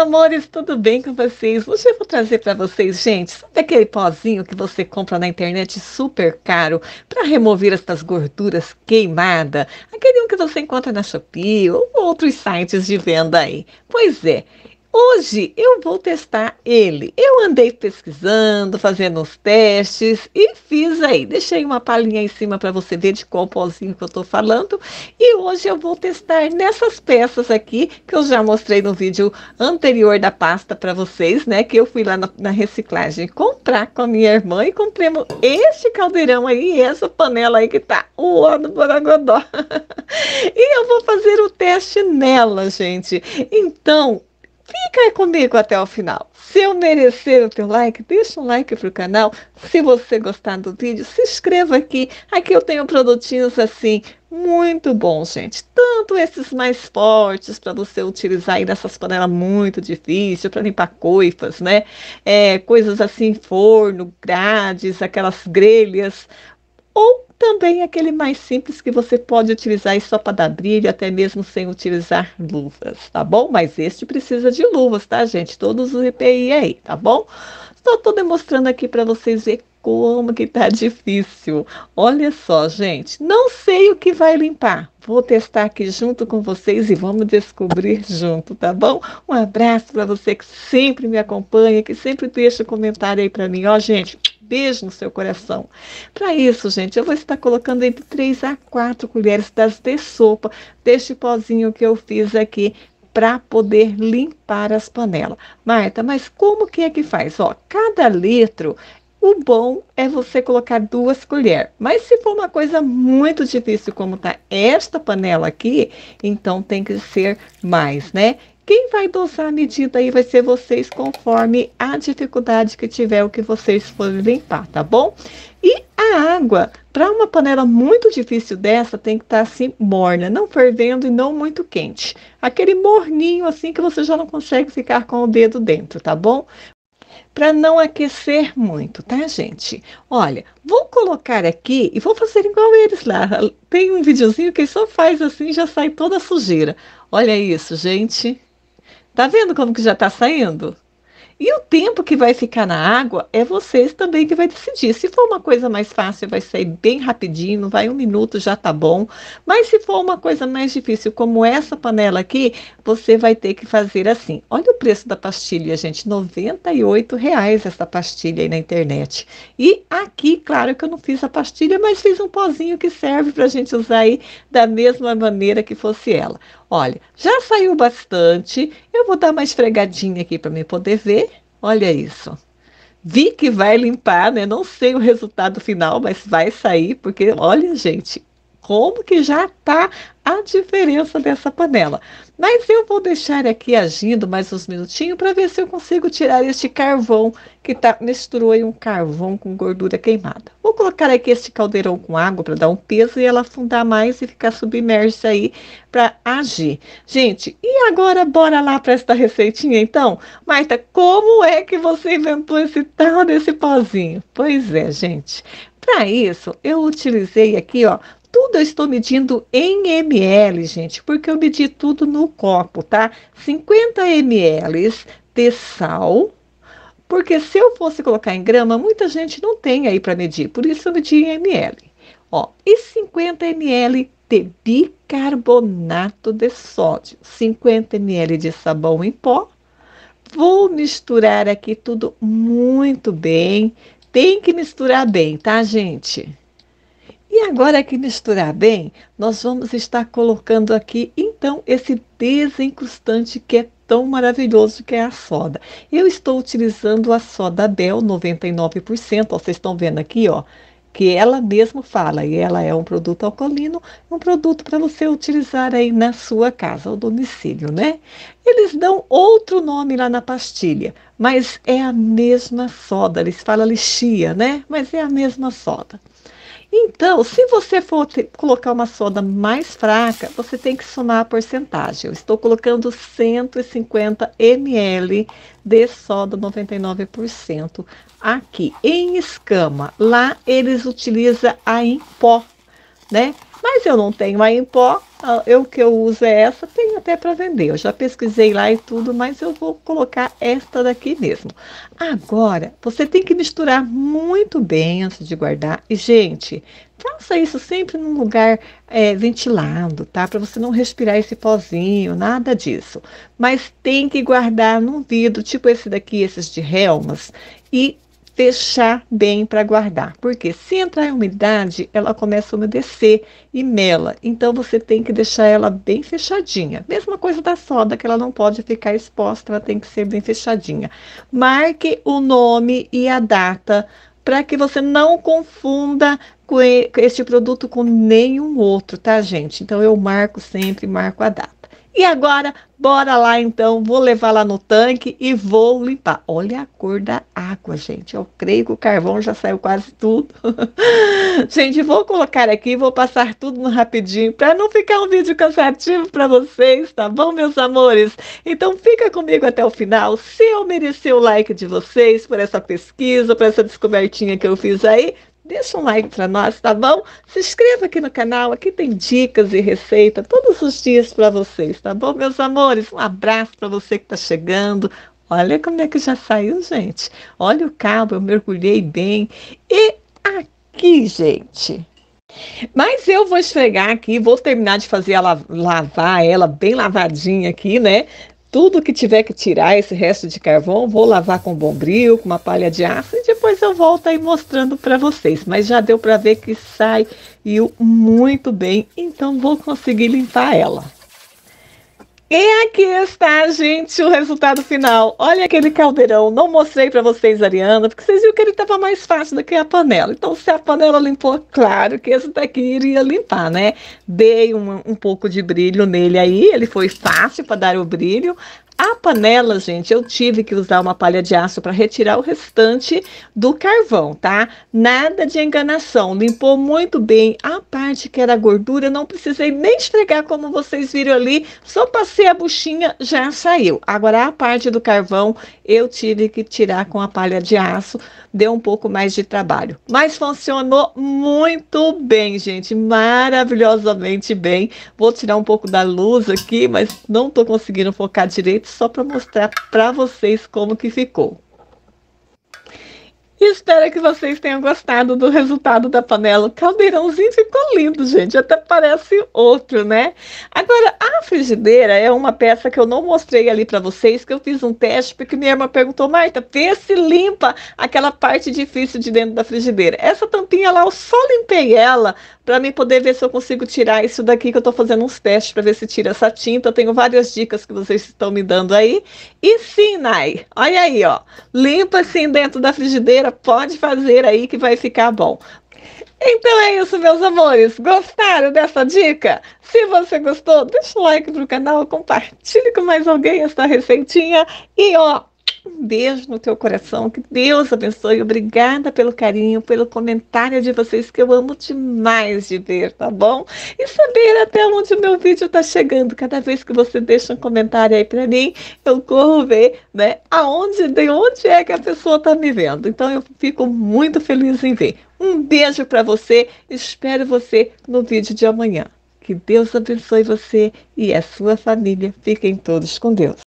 amores, tudo bem com vocês? Hoje eu vou trazer para vocês, gente, sabe aquele pozinho que você compra na internet super caro para remover essas gorduras queimadas? Aquele um que você encontra na Shopee ou outros sites de venda aí. Pois é, Hoje eu vou testar ele. Eu andei pesquisando, fazendo uns testes e fiz aí. Deixei uma palhinha em cima para você ver de qual pozinho que eu estou falando. E hoje eu vou testar nessas peças aqui que eu já mostrei no vídeo anterior da pasta para vocês, né? Que eu fui lá na, na, reciclagem comprar com a minha irmã e compremos este caldeirão aí e essa panela aí que tá uando borogodó. e eu vou fazer o teste nela, gente. Então, Fica comigo até o final. Se eu merecer o teu like, deixa um like pro canal. Se você gostar do vídeo, se inscreva aqui. Aqui eu tenho produtinhos assim muito bons, gente. Tanto esses mais fortes para você utilizar aí nessas panelas muito difíceis para limpar coifas, né? É, coisas assim, forno, grades, aquelas grelhas ou também aquele mais simples que você pode utilizar só para dar brilho, até mesmo sem utilizar luvas, tá bom? Mas este precisa de luvas, tá, gente? Todos os EPI aí, tá bom? Só tô demonstrando aqui para vocês ver como que tá difícil. Olha só, gente, não sei o que vai limpar. Vou testar aqui junto com vocês e vamos descobrir junto, tá bom? Um abraço para você que sempre me acompanha, que sempre deixa um comentário aí para mim, ó, gente beijo no seu coração. Para isso, gente, eu vou estar colocando entre 3 a 4 colheres das de sopa deste pozinho que eu fiz aqui para poder limpar as panelas. Marta, mas como que é que faz? Ó, cada litro o bom é você colocar duas colheres, mas se for uma coisa muito difícil como tá esta panela aqui, então tem que ser mais, né? Quem vai dosar a medida aí vai ser vocês conforme a dificuldade que tiver o que vocês forem limpar, tá bom? E a água, para uma panela muito difícil dessa, tem que estar tá, assim morna, não fervendo e não muito quente. Aquele morninho assim que você já não consegue ficar com o dedo dentro, tá bom? para não aquecer muito, tá, gente? Olha, vou colocar aqui e vou fazer igual eles lá. Tem um videozinho que só faz assim já sai toda a sujeira. Olha isso, gente. Tá vendo como que já tá saindo? E o tempo que vai ficar na água é vocês também que vai decidir. Se for uma coisa mais fácil, vai sair bem rapidinho, vai um minuto, já tá bom. Mas se for uma coisa mais difícil, como essa panela aqui, você vai ter que fazer assim. Olha o preço da pastilha, gente, R$ reais essa pastilha aí na internet. E aqui, claro que eu não fiz a pastilha, mas fiz um pozinho que serve para gente usar aí da mesma maneira que fosse ela. Olha, já saiu bastante. Eu vou dar uma esfregadinha aqui para mim poder ver. Olha isso. Vi que vai limpar, né? Não sei o resultado final, mas vai sair, porque olha, gente, como que já está a diferença dessa panela. Mas eu vou deixar aqui agindo mais uns minutinhos para ver se eu consigo tirar este carvão que tá, misturou aí um carvão com gordura queimada. Vou colocar aqui este caldeirão com água para dar um peso e ela afundar mais e ficar submersa aí para agir. Gente, e agora bora lá para esta receitinha então? Marta, como é que você inventou esse tal desse pozinho? Pois é, gente. Para isso, eu utilizei aqui, ó, tudo eu estou medindo em ml, gente, porque eu medi tudo no copo, tá? 50 ml de sal, porque se eu fosse colocar em grama, muita gente não tem aí para medir, por isso eu medi em ml. Ó, e 50 ml de bicarbonato de sódio, 50 ml de sabão em pó. Vou misturar aqui tudo muito bem. Tem que misturar bem, tá, gente? E agora que misturar bem, nós vamos estar colocando aqui então esse desencrustante que é tão maravilhoso que é a soda. Eu estou utilizando a soda Bel 99%, ó, vocês estão vendo aqui, ó, que ela mesma fala, e ela é um produto alcalino, um produto para você utilizar aí na sua casa, ao domicílio, né? Eles dão outro nome lá na pastilha, mas é a mesma soda. Eles falam lixia, né? Mas é a mesma soda. Então, se você for colocar uma soda mais fraca, você tem que somar a porcentagem. Eu estou colocando 150 ml de soda 99% aqui em escama. Lá eles utilizam a em pó, né? Mas eu não tenho a em pó, ah, eu que eu uso é essa, tenho até para vender. Eu já pesquisei lá e tudo, mas eu vou colocar esta daqui mesmo. Agora, você tem que misturar muito bem antes de guardar. E, gente, faça isso sempre num lugar é, ventilado, tá? Para você não respirar esse pozinho, nada disso. Mas tem que guardar num vidro, tipo esse daqui, esses de Helmas, e fechar bem para guardar. Porque se entrar umidade, ela começa a umedecer e mela. Então você tem que deixar ela bem fechadinha. Mesma coisa da soda, que ela não pode ficar exposta, ela tem que ser bem fechadinha. Marque o nome e a data para que você não confunda com este produto com nenhum outro, tá, gente? Então eu marco sempre, marco a data. E agora, bora lá então, vou levar lá no tanque e vou limpar. Olha a cor da água, gente. Eu creio que o carvão já saiu quase tudo. gente, vou colocar aqui, vou passar tudo no rapidinho para não ficar um vídeo cansativo para vocês, tá bom, meus amores? Então fica comigo até o final. Se eu merecer o like de vocês por essa pesquisa, por essa descobertinha que eu fiz aí, Deixa um like para nós, tá bom? Se inscreva aqui no canal, aqui tem dicas e receita todos os dias para vocês, tá bom, meus amores? Um abraço para você que está chegando. Olha como é que já saiu, gente. Olha o cabo, eu mergulhei bem. E aqui, gente, mas eu vou esfregar aqui, vou terminar de fazer ela lavar ela bem lavadinha aqui, né? Tudo que tiver que tirar, esse resto de carvão, vou lavar com bombril, com uma palha de aço depois eu volto aí mostrando para vocês. Mas já deu para ver que sai muito bem, então vou conseguir limpar ela. E aqui está, gente, o resultado final. Olha aquele caldeirão. Não mostrei para vocês, Ariana, porque vocês viram que ele estava mais fácil do que a panela. Então, se a panela limpou, claro que esse daqui iria limpar, né? Dei um, um pouco de brilho nele aí. Ele foi fácil para dar o brilho. A panela, gente, eu tive que usar uma palha de aço para retirar o restante do carvão, tá? Nada de enganação, limpou muito bem a parte que era gordura, não precisei nem esfregar como vocês viram ali, só passei a buchinha, já saiu. Agora a parte do carvão eu tive que tirar com a palha de aço deu um pouco mais de trabalho. Mas funcionou muito bem, gente, maravilhosamente bem. Vou tirar um pouco da luz aqui, mas não estou conseguindo focar direito, só para mostrar para vocês como que ficou. Espero que vocês tenham gostado do resultado da panela. O caldeirãozinho ficou lindo, gente. Até parece outro, né? Agora, a frigideira é uma peça que eu não mostrei ali para vocês, que eu fiz um teste, porque minha irmã perguntou, Marta, vê se limpa aquela parte difícil de dentro da frigideira. Essa tampinha lá, eu só limpei ela para mim poder ver se eu consigo tirar isso daqui, que eu tô fazendo uns testes para ver se tira essa tinta. Eu tenho várias dicas que vocês estão me dando aí. E sim, Nai, olha aí, ó. Limpa assim dentro da frigideira agora pode fazer aí que vai ficar bom. Então é isso, meus amores. Gostaram dessa dica? Se você gostou, deixa o like pro canal, compartilhe com mais alguém essa receitinha e ó, um beijo no teu coração, que Deus abençoe. Obrigada pelo carinho, pelo comentário de vocês, que eu amo demais de ver, tá bom? E saber até onde o meu vídeo tá chegando. Cada vez que você deixa um comentário aí para mim, eu corro ver, né, aonde, de onde é que a pessoa tá me vendo. Então eu fico muito feliz em ver. Um beijo para você, espero você no vídeo de amanhã. Que Deus abençoe você e a sua família. Fiquem todos com Deus.